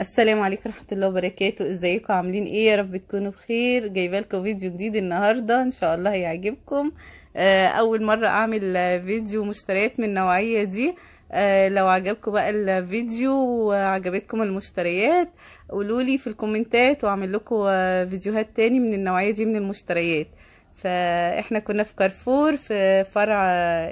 السلام عليكم ورحمه الله وبركاته ازيكم عاملين ايه يا رب تكونوا بخير جايبه لكم فيديو جديد النهارده ان شاء الله هيعجبكم آه، اول مره اعمل فيديو مشتريات من النوعيه دي آه، لو عجبكم بقى الفيديو وعجبتكم المشتريات قولولي في الكومنتات واعمل لكم فيديوهات تاني من النوعيه دي من المشتريات فاحنا كنا في كارفور في فرع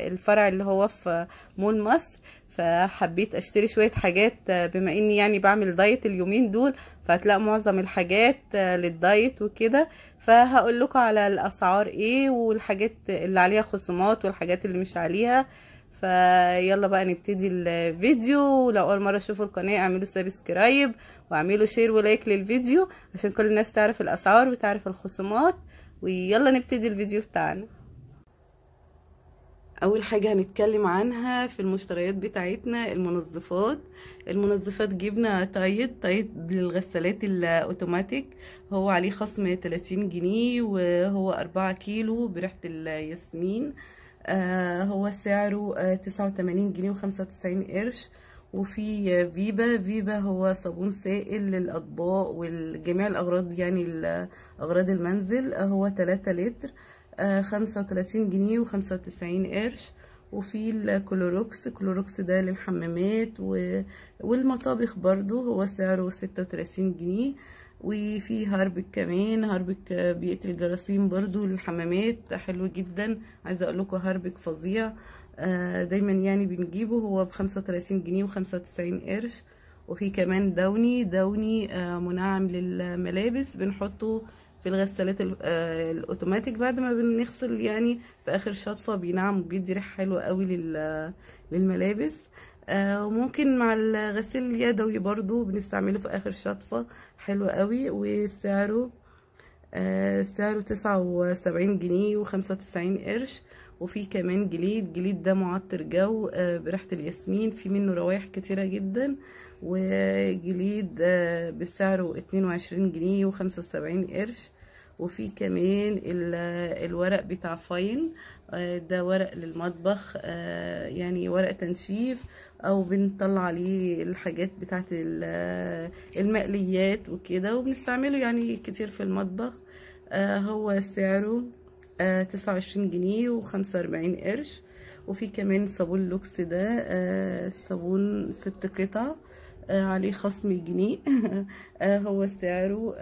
الفرع اللي هو في مول مصر فحبيت اشتري شوية حاجات بما اني يعني بعمل دايت اليومين دول فهتلاقي معظم الحاجات للدايت وكده فهقول لكم على الاسعار ايه والحاجات اللي عليها خصومات والحاجات اللي مش عليها فيلا بقى نبتدي الفيديو لو اول مره تشوفوا القناه اعملوا سبسكرايب واعملوا شير ولايك للفيديو عشان كل الناس تعرف الاسعار وتعرف الخصومات ويلا نبتدي الفيديو بتاعنا اول حاجه هنتكلم عنها في المشتريات بتاعتنا المنظفات المنظفات جبنا تايد تايد للغسالات الاوتوماتيك هو عليه خصم 30 جنيه وهو 4 كيلو بريحه الياسمين آه هو سعره آه 89 جنيه و95 قرش وفي فيبا فيبا هو صابون سائل للاطباق والجميع الاغراض يعني اغراض المنزل هو 3 لتر آه، خمسة وتلاتين جنيه وخمسة وتسعين قرش وفي الكلوروكس كلوروكس ده للحمامات والمطابخ برضو هو سعره ستة وتلاتين جنيه وفي هاربك كمان هاربك بيقتل جراثيم برضو للحمامات حلو جدا عايزه اقول لكم هاربك فظيع آه، دايما يعني بنجيبه هو بخمسة وتلاتين جنيه وخمسة وتسعين قرش وفي كمان دوني دوني آه، منعم للملابس بنحطه في الغسالات آه، الاوتوماتيك بعد ما بنغسل يعني في اخر شطفه بينعم وبيدي ريحه حلوه قوي للملابس وممكن مع الغسيل اليدوي برضو بنستعمله في اخر شطفه حلو قوي وسعره آه، سعره تسعة وسبعين جنيه وخمسة وتسعين قرش وفي كمان جليد جليد ده معطر جو آه، بريحة الياسمين في منه روايح كتيرة جدا وجليد آه، بسعره اتنين وعشرين جنيه وخمسة وسبعين قرش وفي كمان الورق بتاع فاين ده ورق للمطبخ يعني ورق تنشيف او بنطلع عليه الحاجات بتاعت المقليات وكده وبنستعمله يعني كتير في المطبخ آه، هو سعره آه، تسعة وعشرين جنيه وخمسة وأربعين قرش وفي كمان صابون لوكس ده آه، صابون ست قطع عليه خصم جنيه هو سعره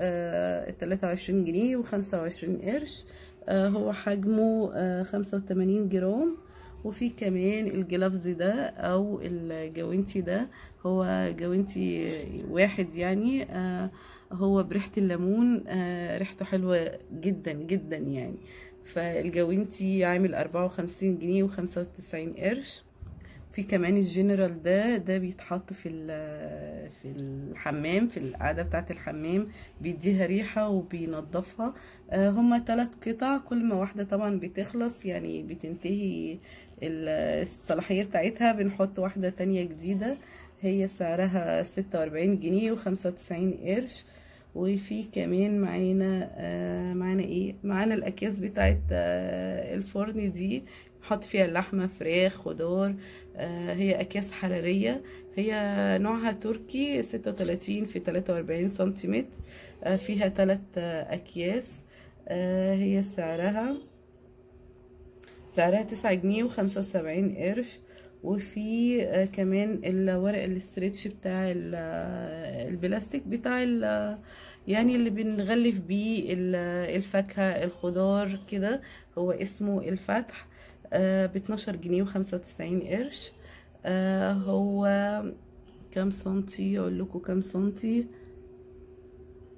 تلاتة وعشرين جنيه وخمسة وعشرين قرش هو حجمه خمسة وتمانين جرام وفي كمان الجلافز ده او الجوانتي ده هو جوانتي واحد يعني آه، هو بريحة الليمون آه، ريحته حلوة جدا جدا يعني فالجوانتي عامل أربعة وخمسين جنيه وخمسة وتسعين قرش في كمان الجنرال ده ده بيتحط في في الحمام في القعده بتاعه الحمام بيديها ريحه وبينضفها آه هما ثلاث قطع كل ما واحده طبعا بتخلص يعني بتنتهي الصلاحيه بتاعتها بنحط واحده تانية جديده هي سعرها ستة واربعين جنيه وخمسة وتسعين قرش وفي كمان معانا آه، معانا ايه معانا الاكياس بتاعت آه، الفرن دي نحط فيها اللحمه فراخ خضار آه، هي اكياس حراريه هي نوعها تركي 36 في 43 سنتيمتر آه، فيها ثلاث آه، اكياس هي سعرها سعرها تسعة جنيه و75 قرش وفي كمان الورق الاسترتش بتاع البلاستيك بتاع يعني اللي بنغلف بيه الفاكهة الخضار كده هو اسمه الفتح آه، ب 12 جنيه و95 قرش آه هو كام سنتي اقول لكم كام سنتي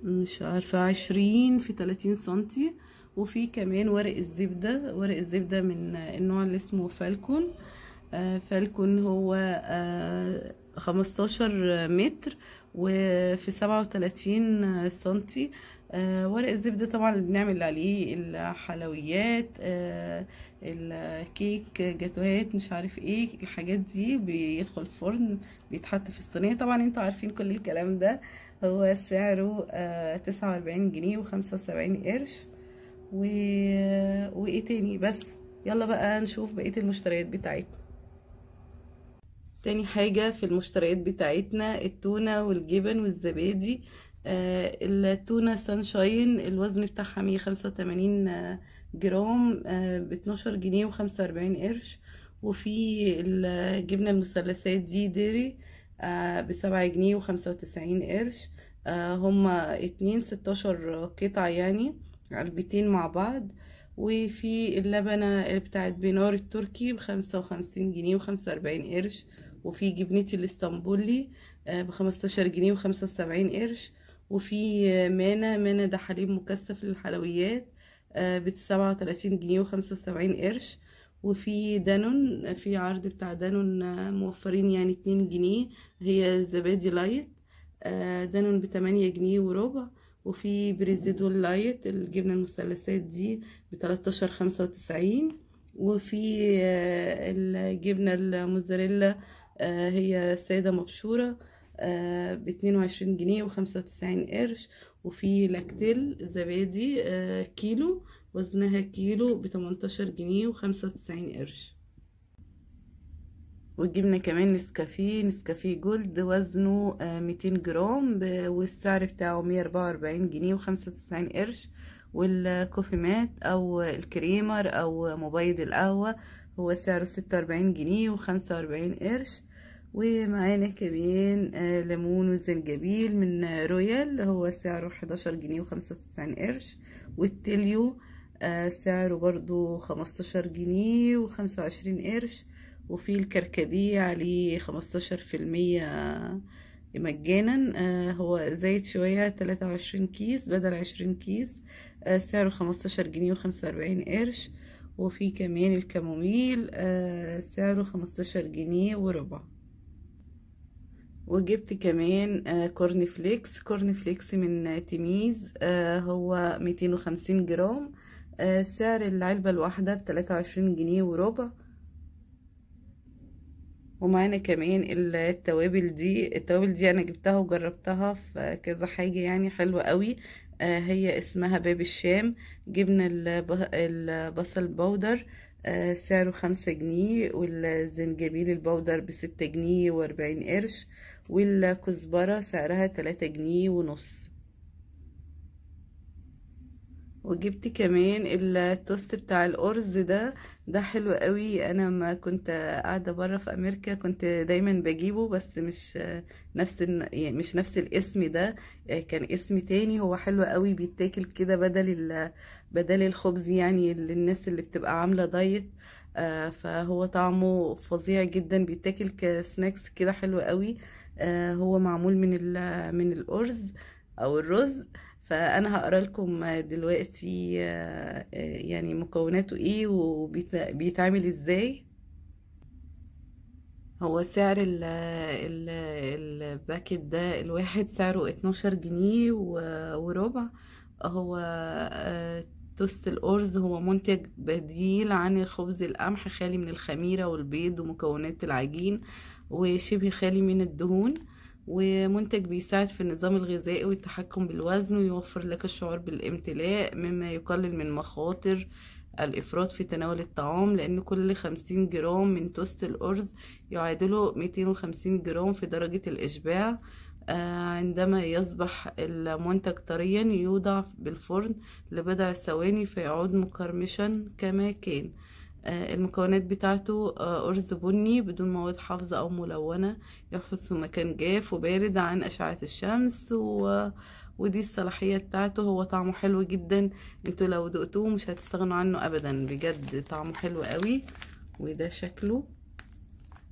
مش عارفه 20 في 30 سنتي وفي كمان ورق الزبده ورق الزبده من النوع اللي اسمه فالكون آه فالكون هو آه 15 متر وفي 37 سنتي آه ورق الزبدة طبعا اللي بنعمل عليه الحلويات آه الكيك جاتوهات مش عارف ايه الحاجات دي بيدخل الفرن بيتحط في الصينيه طبعا انتوا عارفين كل الكلام ده هو سعره آه، تسعة وأربعين جنيه وخمسة وسبعين قرش و... وايه تاني بس يلا بقى نشوف بقيه المشتريات بتاعتنا تاني حاجة في المشتريات بتاعتنا التونة والجبن والزبادي آه، التونة سانشاين الوزن بتاعها مية خمسة وتمانين آه، جرام آه، باتناشر جنيه وخمسة واربعين قرش وفي الجبنة المثلثات دي ديري بسبعة جنيه وخمسة وتسعين قرش هما اتنين ستاشر قطع يعني علبتين مع بعض وفي اللبنة بتاعت بنار التركي بخمسة وخمسين جنيه وخمسة واربعين قرش وفي جبنتي الاسطنبولي بخمستاشر جنيه وخمسة وسبعين قرش وفي مانا مانا ده حليب مكثف للحلويات آه، ب وتلاتين جنيه وخمسة وسبعين قرش وفي دانون في عرض بتاع دانون آه، موفرين يعني اتنين جنيه هي زبادي لايت آه، دانون بتمانية جنيه وربع وفي بريزيدو لايت الجبنة المثلثات دي ب خمسة وتسعين وفي الجبنة الموزاريلا هي سادة مبشورة آه، ب 22 جنيه و95 قرش وفي لاكتيل زبادي آه، كيلو وزنها كيلو ب 18 جنيه و95 قرش وجبنا كمان نسكافيه نسكافيه جولد وزنه 200 آه، جرام والسعر بتاعه 144 جنيه و 95 قرش والكوفي مات أو الكريمر أو مبيض القهوة هو سعره 46 جنيه و 45 قرش ومعانا كمان آه، ليمون وزنجبيل من رويال هو سعره 11 جنيه و95 قرش والتليو آه، سعره برضو 15 جنيه و25 قرش وفي الكركديه عليه 15% مجانا آه، هو زايد شوية 23 كيس بدل 20 كيس سعره 15 جنيه و45 قرش وفي كمان الكاموميل سعره 15 جنيه وربع وجبت كمان آه، كورن فليكس كورن فليكس من تميز آه، هو 250 جرام آه، سعر العلبة الواحدة بتلاتة وعشرين جنيه وربع ومعانا كمان التوابل دي التوابل دي انا جبتها وجربتها في كذا حاجة يعني حلوة قوي هي اسمها باب الشام جبنا البصل باودر سعره خمسة جنيه والزنجبيل البودر بستة جنيه واربعين قرش والكزبرة سعرها تلاتة جنيه ونص وجبت كمان التوست بتاع الارز ده ده حلو قوي انا ما كنت قاعده بره في امريكا كنت دايما بجيبه بس مش نفس يعني مش نفس الاسم ده كان اسم تاني هو حلو قوي بيتاكل كده بدل بدل الخبز يعني للناس اللي بتبقى عامله دايت آه، فهو طعمه فظيع جدا بيتاكل كسناكس كده حلو قوي آه، هو معمول من من الارز او الرز فانا هقرا لكم دلوقتي آه، آه، يعني مكوناته ايه وبيتعمل ازاي هو سعر ال الباكت ده الواحد سعره اتناشر جنيه وربع هو توست الأرز هو منتج بديل عن الخبز القمح خالي من الخميرة والبيض ومكونات العجين وشبه خالي من الدهون ومنتج بيساعد في النظام الغذائي والتحكم بالوزن ويوفر لك الشعور بالامتلاء مما يقلل من مخاطر الإفراط في تناول الطعام لأن كل خمسين جرام من توست الأرز يعادله ميتين وخمسين جرام في درجة الإشباع آه، عندما يصبح المنتج طريا يوضع بالفرن لبضع ثواني فيعود مقرمشا كما كان آه، المكونات بتاعته أرز آه، بني بدون مواد حافظة أو ملونة يحفظ في مكان جاف وبارد عن أشعة الشمس و... ودي الصلاحية بتاعته هو طعمه حلو جدا انتوا لو دقتوه مش هتستغنوا عنه أبدا بجد طعمه حلو قوي وده شكله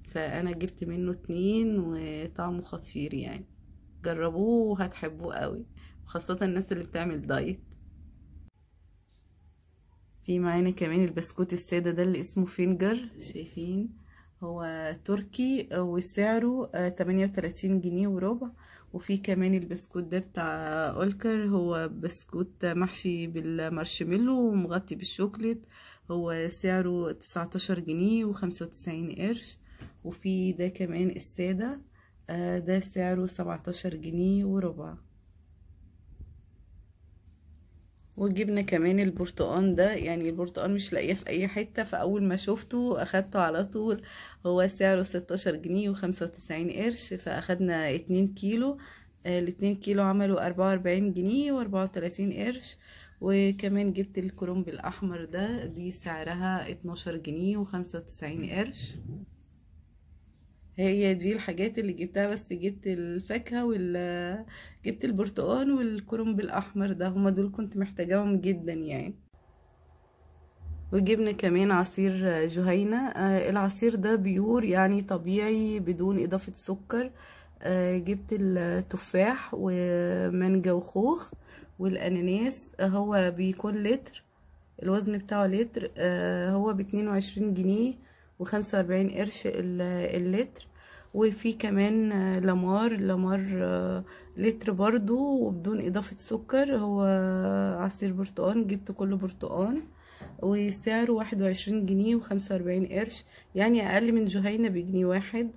فأنا جبت منه اتنين وطعمه خطير يعني جربوه وهتحبوه قوي خاصة الناس اللي بتعمل دايت في معانا كمان البسكوت السادة ده اللي اسمه فينجر شايفين هو تركي آه، وسعره آه، تمانية وتلاتين جنيه وربع وفي كمان البسكوت ده بتاع اولكر هو بسكوت محشي بالمارشميلو ومغطي بالشوكليت هو سعره تسعتاشر جنيه وخمسة وتسعين قرش وفي ده كمان السادة آه، ده سعره سبعتاشر جنيه وربع وجبنا كمان البرتقان ده يعني البرتقان مش لاقيه في اي حته فاول ما شفته اخدته على طول هو سعره 16 جنيه و95 قرش فاخدنا 2 كيلو آه، ال 2 كيلو عملوا 44 جنيه و34 قرش وكمان جبت الكرنب الاحمر ده دي سعرها 12 جنيه و95 قرش هي دي الحاجات اللي جبتها بس جبت الفاكهة وال جبت البرتقال والكرنب الأحمر ده هما دول كنت محتاجاهم جدا يعني وجبنا كمان عصير جهينة آه، العصير ده بيور يعني طبيعي بدون إضافة سكر آه، جبت التفاح ومانجا وخوخ والأناناس آه، هو بيكون لتر الوزن بتاعه لتر هو باتنين وعشرين جنيه وخمسة وأربعين قرش اللتر وفي كمان لامار لامار آه، لتر برضو وبدون اضافة سكر هو عصير برتقان جبت كله برتقان وسعره واحد وعشرين جنيه وخمسة وأربعين قرش يعني اقل من جهينة بجنيه واحد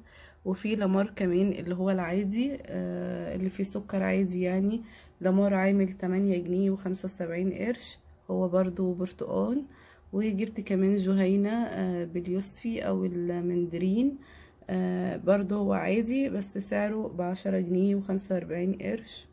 وفي لامار كمان اللي هو العادي آه، اللي فيه سكر عادي يعني لامار عامل تمانية جنيه وخمسة وسبعين قرش هو برضو برتقان وجبت كمان جهينة آه، باليوسفي او المندرين آه، برضو هو عادي بس سعره بعشرة جنيه وخمسة واربعين قرش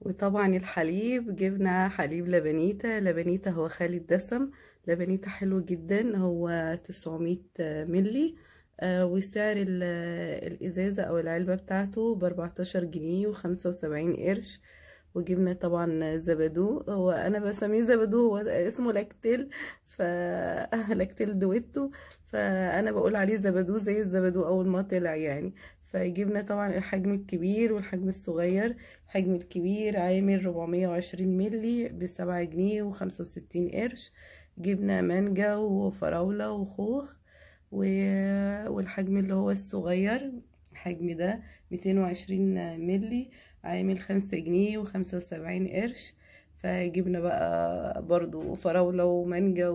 وطبعا الحليب جبنا حليب لبنيتا لبنيتا هو خالي الدسم لبنيتا حلو جدا هو 900 ملي آه، وسعر الازازه او العلبه بتاعته باربعتاشر جنيه وخمسه وسبعين قرش وجبنا طبعا زبادو وانا بسميه زبادو هو اسمه لاكتيل ف لاكتيل دويتو فانا بقول عليه زبادو زي الزبادو اول ما طلع يعني فجبنا طبعا الحجم الكبير والحجم الصغير الحجم الكبير عامل 420 مللي ب 7 جنيه و65 قرش جبنا مانجا وفراولة وخوخ و... والحجم اللي هو الصغير الحجم ده 220 مللي عامل خمسة جنيه وخمسة وسبعين قرش فجبنا بقى برضو فراولة ومانجا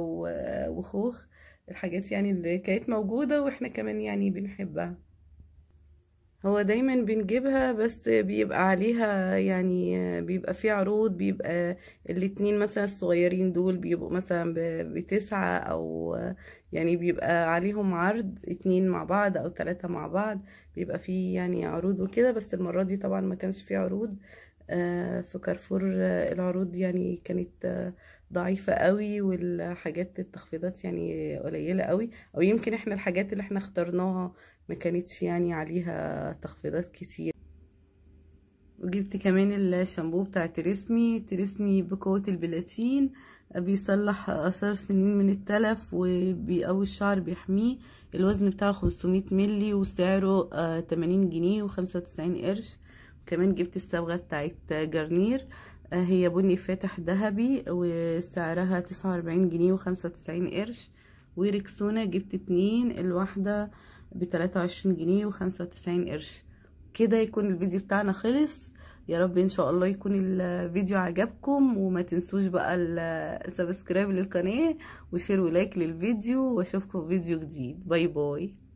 وخوخ الحاجات يعني اللي كانت موجودة واحنا كمان يعني بنحبها هو دايما بنجيبها بس بيبقى عليها يعني بيبقى في عروض بيبقى الاتنين مثلا الصغيرين دول بيبقوا مثلا بتسعة او يعني بيبقى عليهم عرض اتنين مع بعض او تلاتة مع بعض بيبقى في يعني عروض وكده بس المرة دي طبعا ما كانش في عروض آه، في كارفور آه، العروض يعني كانت آه، ضعيفة قوي والحاجات التخفيضات يعني قليلة قوي او يمكن احنا الحاجات اللي احنا اخترناها ما كانتش يعني عليها تخفيضات كتير وجبت كمان الشامبو بتاع تريسمي تريسمي بقوة البلاتين بيصلح اثار سنين من التلف وبيقوي الشعر بيحميه الوزن بتاعه 500 ملي وسعره 80 آه، جنيه و95 قرش كمان جبت الصبغه بتاعت جرنير هي بني فاتح ذهبي وسعرها تسعة وأربعين جنيه وخمسة وتسعين قرش وريكسونا جبت اتنين الواحدة بتلاتة وعشرين جنيه وخمسة وتسعين قرش كده يكون الفيديو بتاعنا خلص يا رب ان شاء الله يكون الفيديو عجبكم وما تنسوش بقى السبسكرايب للقناه وشير ولايك للفيديو واشوفكم في فيديو جديد باي باي